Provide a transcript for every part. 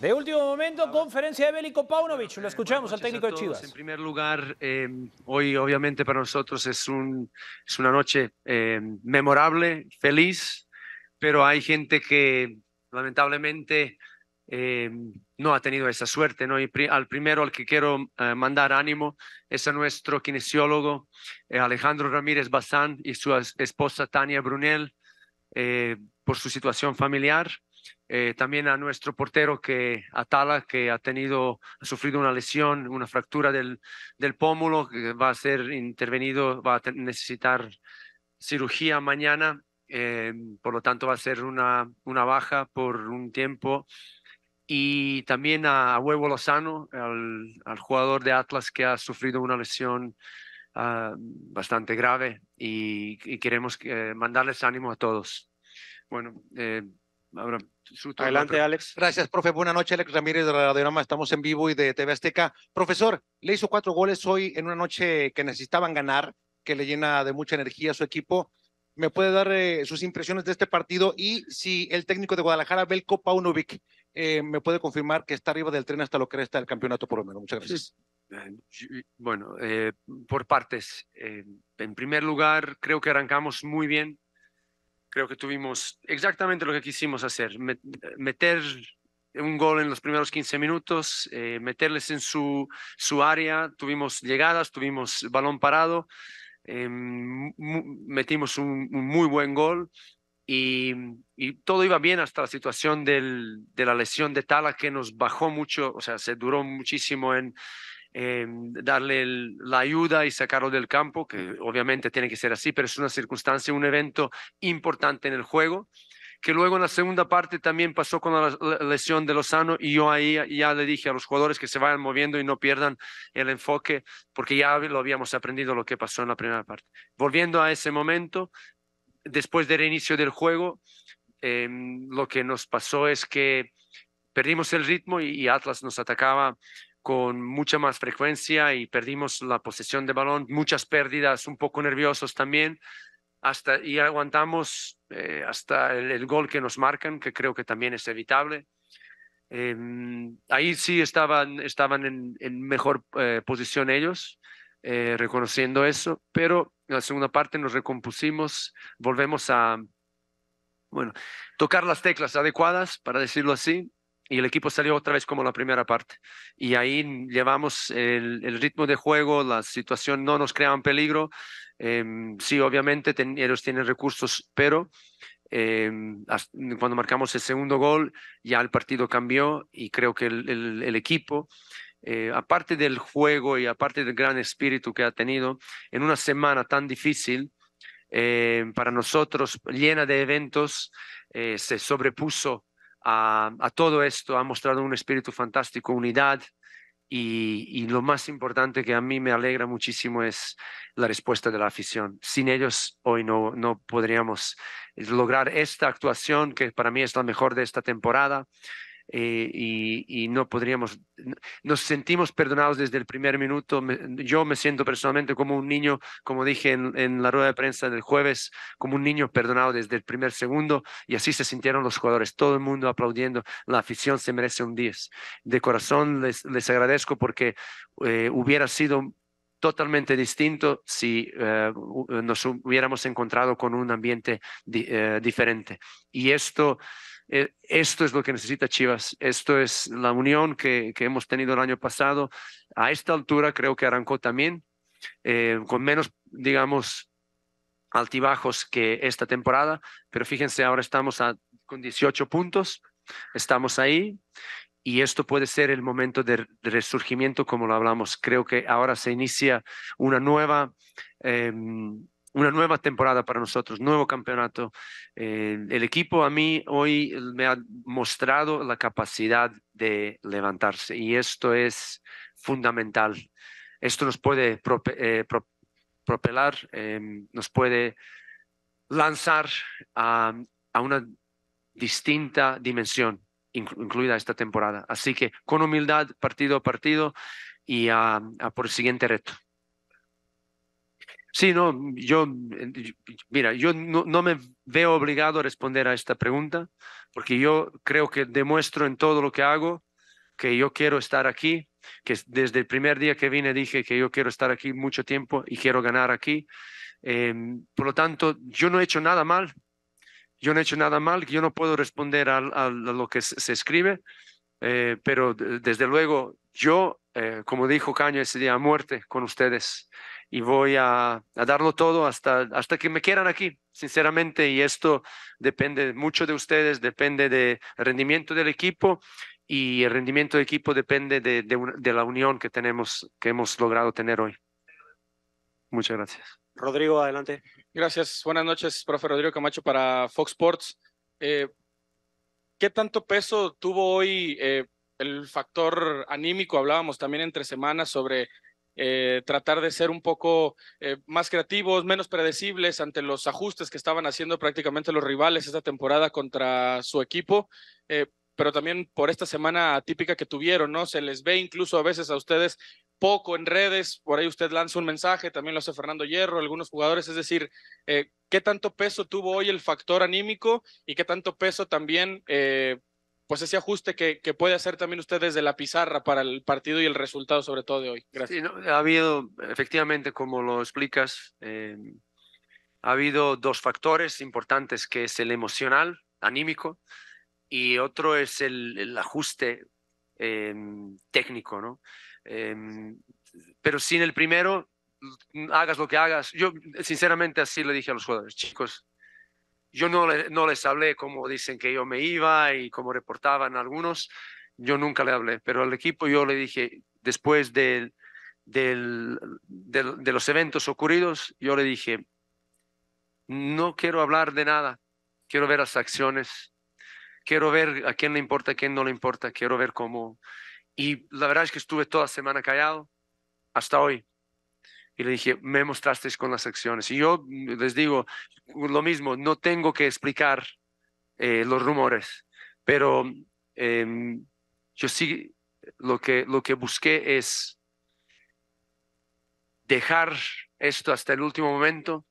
De último momento, conferencia de Bélico Paunovic. Lo escuchamos al técnico de Chivas. En primer lugar, em, hoy obviamente para nosotros es, una noche em, memorable, feliz, pero hay gente que lamentablemente em, no ha tenido esa suerte. ¿no? Y al primero al que quiero eh, mandar ánimo es a nuestro kinesiólogo eh, Alejandro Ramírez Bazán y su esposa Tania Brunel eh, por su situación familiar. Eh, también a nuestro portero que Atala, que ha tenido, ha sufrido una lesión, una fractura del, del pómulo, que va a ser intervenido, va a necesitar cirugía mañana, eh, por lo tanto va a ser una, una baja por un tiempo. Y también a, Huevo Lozano, al, jugador de Atlas que ha sufrido una lesión ah, bastante grave y, queremos eh, mandarles ánimo a todos. Bueno, Adelante, Alex. Gracias, profe. Buenas noches, Alex Ramírez de Radiorama. Estamos en vivo y de TV Azteca. Profesor, le hizo cuatro goles hoy en una noche que necesitaban ganar, que le llena de mucha energía a su equipo. ¿Me puede dar eh, sus impresiones de este partido? Y si el técnico de Guadalajara, Belko Paunovic, eh, me puede confirmar que está arriba del tren hasta lo que resta del campeonato, por lo menos. Muchas gracias. Bueno, eh, por partes. en primer lugar, creo que arrancamos muy bien creo que tuvimos exactamente lo que quisimos hacer, meter un gol en los primeros 15 minutos, eh, meterles en su, su área, tuvimos llegadas, tuvimos balón parado, eh, metimos un, muy buen gol y, todo iba bien hasta la situación de la lesión de Tala que nos bajó mucho, o sea, se duró muchísimo en, Em, darle la ayuda y sacarlo del campo, que obviamente tiene que ser así, pero es una circunstancia, un evento importante en el juego. Que luego en la segunda parte también pasó con la, lesión de Lozano y yo ahí ya le dije a los jugadores que se vayan moviendo y no pierdan el enfoque, porque ya lo habíamos aprendido lo que pasó en la primera parte. Volviendo a ese momento, después del inicio del juego, em, lo que nos pasó es que perdimos el ritmo y Atlas nos atacaba con mucha más frecuencia y perdimos la posesión de balón, muchas pérdidas, un poco nerviosos también, hasta y aguantamos eh, hasta el, gol que nos marcan, que creo que también es evitable. Em, ahí sí estaban, estaban en, mejor eh, posición ellos, eh, reconociendo eso, pero en la segunda parte nos recompusimos, volvemos a, bueno, tocar las teclas adecuadas, para decirlo así, y el equipo salió otra vez como la primera parte. Y ahí llevamos el, ritmo de juego, la situación no nos creaba peligro. Em, sí, obviamente ellos tienen recursos, pero em, cuando marcamos el segundo gol ya el partido cambió y creo que el, equipo... Eh, aparte del juego y aparte del gran espíritu que ha tenido, en una semana tan difícil em, para nosotros, llena de eventos, eh, se sobrepuso a, todo esto, ha mostrado un espíritu fantástico, unidad, y, y, lo más importante que a mí me alegra muchísimo es la respuesta de la afición. Sin ellos hoy no, no podríamos lograr esta actuación que para mí es la mejor de esta temporada eh, y, no podríamos, nos sentimos perdonados desde el primer minuto. yo me siento personalmente como un niño, como dije en, la rueda de prensa del jueves, como un niño perdonado desde el primer segundo y así se sintieron los jugadores, todo el mundo aplaudiendo, la afición se merece un 10. De corazón les, les agradezco porque eh, hubiera sido totalmente distinto si eh, nos hubiéramos encontrado con un ambiente diferente. Y esto eh, esto es lo que necesita Chivas, esto es la unión que, hemos tenido el año pasado. A esta altura creo que arrancó también eh, con menos, digamos, altibajos que esta temporada, pero fíjense, ahora estamos con 18 puntos, estamos ahí y esto puede ser el momento de resurgimiento como lo hablamos. Creo que ahora se inicia una nueva em, una nueva temporada para nosotros, nuevo campeonato. el equipo a mí hoy me ha mostrado la capacidad de levantarse y esto es fundamental. Esto nos puede eh, propelar, em, nos puede lanzar a, una distinta dimensión, incluida esta temporada. Así que con humildad, partido a partido y a por el siguiente reto. Sí, no, yo, mira, yo no, me veo obligado a responder a esta pregunta, porque yo creo que demuestro en todo lo que hago que yo quiero estar aquí, que desde el primer día que vine dije que yo quiero estar aquí mucho tiempo y quiero ganar aquí. Em, por lo tanto, yo no he hecho nada mal, yo no he hecho nada mal, yo no puedo responder a, lo que se, escribe, eh, pero desde luego yo, eh, como dijo Caño ese día, a muerte con ustedes y voy a, a, darlo todo hasta, hasta que me quieran aquí, sinceramente, y esto depende mucho de ustedes, depende del rendimiento del equipo y el rendimiento del equipo depende de, de, la unión que, tenemos, que hemos logrado tener hoy. Muchas gracias. Rodrigo, adelante. Gracias. Buenas noches, profe Rodrigo Camacho para Fox Sports. Eh, ¿Qué tanto peso tuvo hoy eh, el factor anímico? Hablábamos también entre semanas sobre eh, tratar de ser un poco eh, más creativos, menos predecibles ante los ajustes que estaban haciendo prácticamente los rivales esta temporada contra su equipo. Eh, pero también por esta semana típica que tuvieron, ¿no? Se les ve incluso a veces a ustedes poco en redes, por ahí usted lanza un mensaje, también lo hace Fernando Hierro, algunos jugadores, es decir, ¿qué tanto peso tuvo hoy el factor anímico y qué tanto peso también pues ese ajuste que, puede hacer también usted desde la pizarra para el partido y el resultado sobre todo de hoy. Gracias. ha habido, efectivamente, como lo explicas, em, ha habido dos factores importantes, que es el emocional, anímico, y otro es el, ajuste em, técnico, ¿no? Em, pero sin el primero, mm, hagas lo que hagas. Yo, sinceramente, así le dije a los jugadores, chicos, yo no, no les hablé como dicen que yo me iba y como reportaban algunos. Yo nunca le hablé, pero al equipo yo le dije, después del, de los eventos ocurridos, yo le dije, no quiero hablar de nada, quiero ver las acciones, quiero ver a quién le importa, a quién no le importa, quiero ver cómo. Y la verdad es que estuve toda semana callado hasta hoy y le dije, me mostrasteis con las acciones. Y yo mm, les digo lo mismo, no tengo que explicar eh, los rumores, pero mm, em, yo sí lo que, lo que busqué es dejar esto hasta el último momento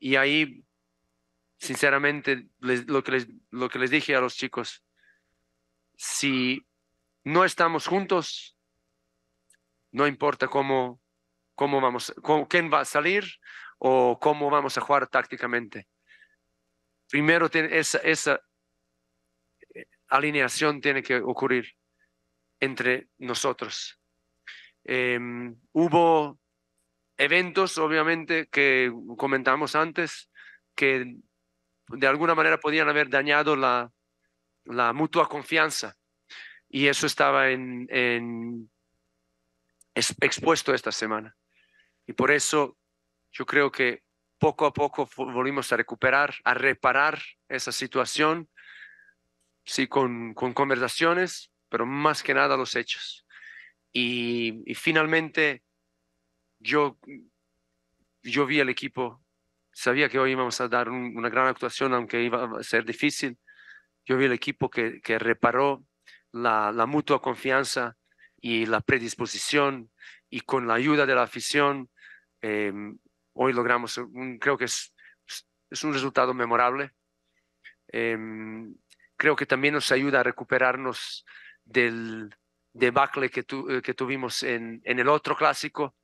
y ahí, sinceramente, lo, que les, lo que les dije a los chicos, si no estamos juntos, no importa cómo cómo vamos, quién va a salir o cómo vamos a jugar tácticamente. Primero esa, esa eh, alineación tiene que ocurrir entre nosotros. Em, hubo eventos, obviamente, que comentamos antes, que de alguna manera podían haber dañado la, mutua confianza. Y eso estaba en, expuesto esta semana. Y por eso yo creo que poco a poco volvimos a recuperar, a reparar esa situación, sí, con, con conversaciones, pero más que nada los hechos. Y, finalmente yo, yo vi al equipo, sabía que hoy íbamos a dar una gran actuación, aunque iba a ser difícil. Yo vi al equipo que, que reparó la, la mutua confianza y la predisposición y con la ayuda de la afición Em, hoy logramos, un, creo que es, es, un resultado memorable. Em, creo que también nos ayuda a recuperarnos del debacle que, eh, que tuvimos en, en, el otro clásico,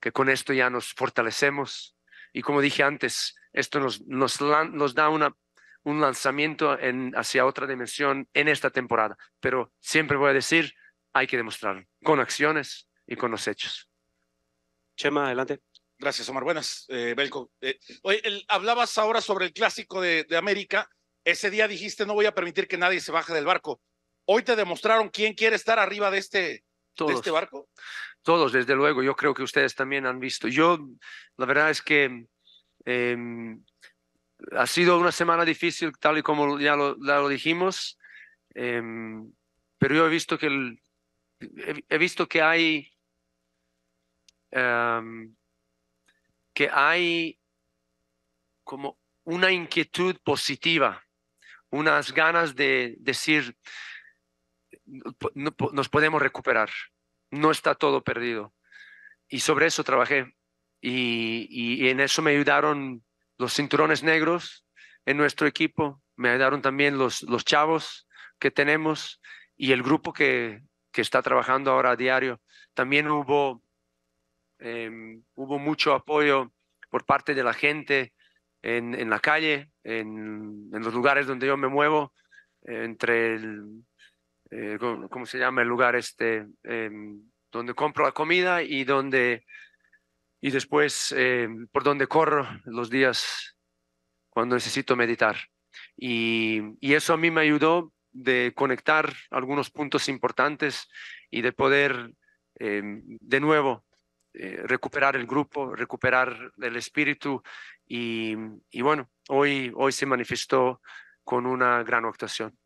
que con esto ya nos fortalecemos. Y como dije antes, esto nos, nos, nos da una, un lanzamiento en, hacia otra dimensión en esta temporada. Pero siempre voy a decir, hay que demostrarlo con acciones y con los hechos. Chema, adelante. Gracias, Omar. Buenas, eh, Belco. Eh, hablabas ahora sobre el clásico de, América. Ese día dijiste no voy a permitir que nadie se baje del barco. Hoy te demostraron quién quiere estar arriba de este, este barco. Todos, desde luego. Yo creo que ustedes también han visto. Yo, la verdad es que em, ha sido una semana difícil, tal y como ya lo, dijimos. Em, pero yo he visto que he, visto que hay em, hay como una inquietud positiva, unas ganas de decir, nos podemos recuperar, no está todo perdido. Y sobre eso trabajé y, en eso me ayudaron los cinturones negros en nuestro equipo, me ayudaron también los, los chavos que tenemos y el grupo que, que está trabajando ahora a diario. También hubo Em, hubo mucho apoyo por parte de la gente en, en la calle, en, en, los lugares donde yo me muevo, entre el, eh, ¿cómo se llama? El lugar este, em, donde compro la comida y donde, y después em, por donde corro los días cuando necesito meditar. Y, y eso a mí me ayudó de conectar algunos puntos importantes y de poder de nuevo eh, recuperar el grupo, recuperar el espíritu y, y, bueno, hoy, hoy se manifestó con una gran actuación.